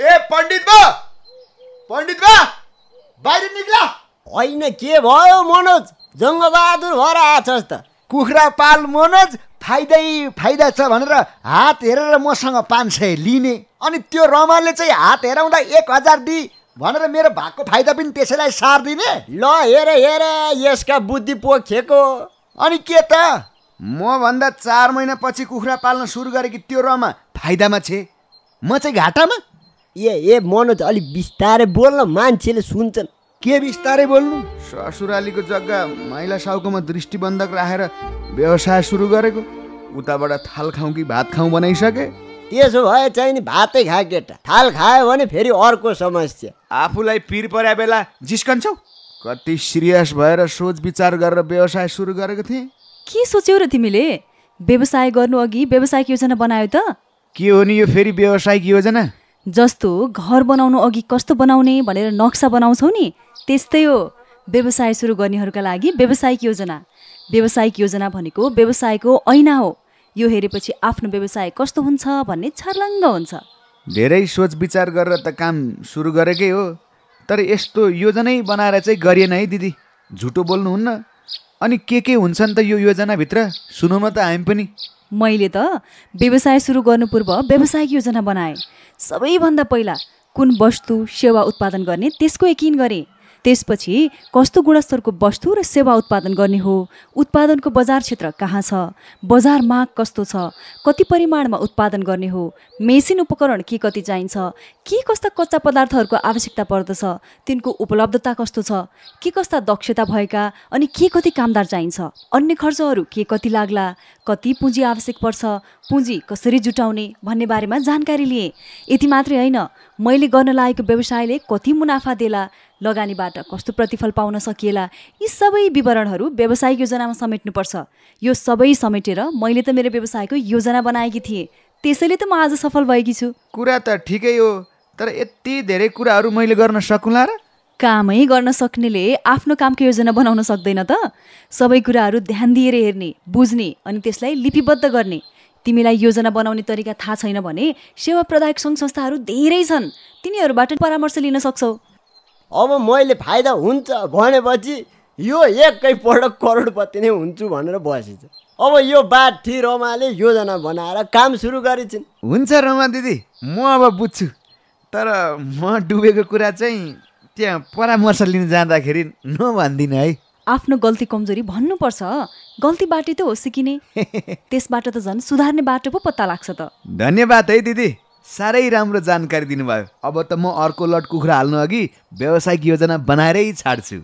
ए पण्डित बा पण्डित बा बाहिर निक्ला होइन के भयो मनोज जङ्गबहादुर भएर आछस् त कुखुरा पाल मनोज फाइदै फाइदा छ भनेर हात हेरेर मसँग पाँच सय लिने अनि त्यो रमाले चाहिँ हात हेराउँदा एक हजार दि भनेर मेरो भागको फाइदा पनि त्यसैलाई सारिदिने ल हेर हेर यसका बुद्धि पोखेको अनि के त म भन्दा चार महिनापछि कुखुरा पाल्न सुरु गरेकी त्यो रमा फाइदामा छे म चाहिँ घाटामा ए ए मनोज अलिक बिस्तारै बोल्न मान्छेले सुन्छन् के बिस्तारै बोल्नु ससुरालीको जग्गा माइला साउकोमा दृष्टिबन्धक राखेर व्यवसाय सुरु गरेको उताबाट थाल खाउँ कि भात खाउँ बनाइसके त्यसो भए चाहिँ नि भातै खा केटा थाल खायो भने फेरि अर्को समस्या आफूलाई पिर परे बेला जिस्कन्छौ कति सिरियस भएर सोच विचार गरेर व्यवसाय सुरु गरेको थिएँ के सोच्यौ र तिमीले व्यवसाय गर्नु अघि व्यवसायिक योजना बनायो त के हो नि यो फेरि व्यवसायिक योजना जस्तो घर बनाउनु अघि कस्तो बनाउने भनेर नक्सा बनाउँछौ नि त्यस्तै हो व्यवसाय सुरु गर्नेहरूका लागि व्यावसायिक योजना व्यावसायिक योजना भनेको व्यवसायको ऐना हो यो हेरेपछि आफ्नो व्यवसाय कस्तो हुन्छ भन्ने छर्लङ्ग हुन्छ धेरै सोच विचार गरेर त काम सुरु गरेकै हो तर यस्तो योजनै बनाएर चाहिँ गरिएन है दिदी झुटो बोल्नुहुन्न अनि के के हुन्छ नि त यो योजनाभित्र सुनौँ त हामी पनि मैले त व्यवसाय सुरु गर्नु पूर्व व्यावसायिक योजना बनाएँ सबैभन्दा पहिला कुन वस्तु सेवा उत्पादन गर्ने त्यसको यकिन गरेँ त्यसपछि कस्तो गुणस्तरको वस्तु र सेवा उत्पादन गर्ने हो उत्पादनको बजार क्षेत्र कहाँ छ बजार माग कस्तो छ कति परिमाणमा उत्पादन गर्ने हो मेसिन उपकरण के कति चाहिन्छ के कस्ता कच्चा पदार्थहरूको आवश्यकता पर्दछ तिनको उपलब्धता कस्तो छ के कस्ता दक्षता भएका अनि के कति कामदार चाहिन्छ अन्य खर्चहरू के कति लाग्ला कति पुँजी आवश्यक पर्छ पुँजी कसरी जुटाउने भन्ने बारेमा जानकारी लिएँ यति मात्रै होइन मैले गर्न लागेको व्यवसायले कति मुनाफा देला लगानीबाट कस्तो प्रतिफल पाउन सकिएला यी सबै विवरणहरू व्यवसायिक योजनामा समेट्नुपर्छ यो सबै समेटेर मैले त मेरो व्यवसायको योजना बनाएकी थिएँ त्यसैले त म आज सफल भएकी छु कुरा त ठिकै हो तर यति धेरै कुराहरू मैले गर्न सकुँला र कामै गर्न सक्नेले आफ्नो कामको योजना बनाउन सक्दैन त सबै कुराहरू ध्यान दिएर हेर्ने बुझ्ने अनि त्यसलाई लिपिबद्ध गर्ने तिमीलाई योजना बनाउने तरिका थाहा छैन भने सेवा प्रदायक सङ्घ संस्थाहरू धेरै छन् तिनीहरूबाट परामर्श लिन सक्छौ अब मैले फाइदा हुन्छ भनेपछि यो एकैपल्ट करोडपति नै हुन्छु भनेर बसिन्छ अब यो बाथी रमाले योजना बनाएर काम सुरु गरेछन् हुन्छ रमा दिदी म अब बुझ्छु तर म डुबेको कुरा चाहिँ त्यहाँ परामर्श लिन जाँदाखेरि नभन्दिनँ है आफ्नो गल्ती कमजोरी भन्नुपर्छ गल्ती गल्तीबाटै त हो सिकिने त्यसबाट त झन् सुधार्ने बाटो पो पत्ता लाग्छ त धन्यवाद है दिदी साह्रै राम्रो जानकारी दिनुभयो अब त म अर्को लट कुखुरा हाल्नु अघि व्यावसायिक योजना बनाएरै छाड्छु